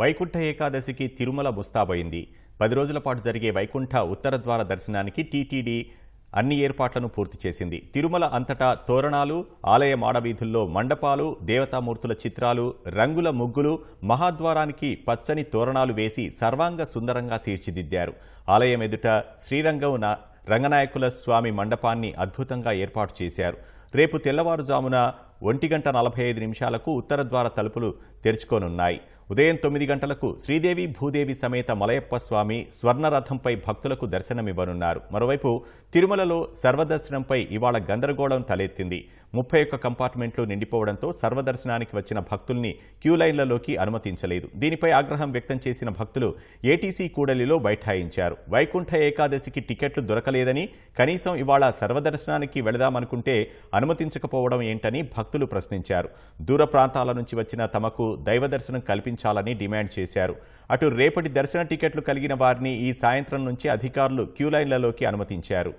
వైకుంఠ ఏకాదశికి తిరుమల ముస్తాబోయింది పది రోజుల పాటు జరిగే వైకుంఠ ఉత్తర ద్వార దర్శనానికి టీటీడీ అన్ని ఏర్పాట్లను పూర్తి చేసింది తిరుమల అంతటా తోరణాలు ఆలయ మాడవీధుల్లో మండపాలు దేవతామూర్తుల చిత్రాలు రంగుల ముగ్గులు మహాద్వారానికి పచ్చని తోరణాలు వేసి సర్వాంగ సుందరంగా తీర్చిదిద్దారు ఆలయం ఎదుట శ్రీరంగం రంగనాయకుల స్వామి మండపాన్ని అద్భుతంగా ఏర్పాటు చేశారు రేపు తెల్లవారుజామున ఒంటి గంట నలభై ఐదు నిమిషాలకు ఉత్తర ద్వార తలుపులు తెరుచుకోనున్నాయి ఉదయం తొమ్మిది గంటలకు శ్రీదేవి భూదేవి సమేత మలయప్ప స్వామి స్వర్ణరథంపై భక్తులకు దర్శనమివ్వనున్నారు మరోవైపు తిరుమలలో సర్వదర్శనంపై ఇవాళ గందరగోళం తలెత్తింది ముప్పై ఒక్క కంపార్ట్మెంట్లు నిండిపోవడంతో సర్వదర్శనానికి వచ్చిన భక్తుల్ని క్యూ లైన్లలోకి అనుమతించలేదు దీనిపై ఆగ్రహం వ్యక్తం చేసిన భక్తులు ఏటీసీ కూడలిలో బైఠాయించారు వైకుంఠ ఏకాదశికి టికెట్లు దొరకలేదని కనీసం ఇవాళ సర్వదర్శనానికి వెళదామనుకుంటే అనుమతించకపోవడం ఏంటని భక్తులు ప్రశ్నించారు దూర ప్రాంతాల నుంచి వచ్చిన తమకు దైవ దర్శనం కల్పించాలని డిమాండ్ చేశారు అటు రేపటి దర్శన టికెట్లు కలిగిన వారిని ఈ సాయంత్రం నుంచి అధికారులు క్యూలైన్లలోకి అనుమతించారు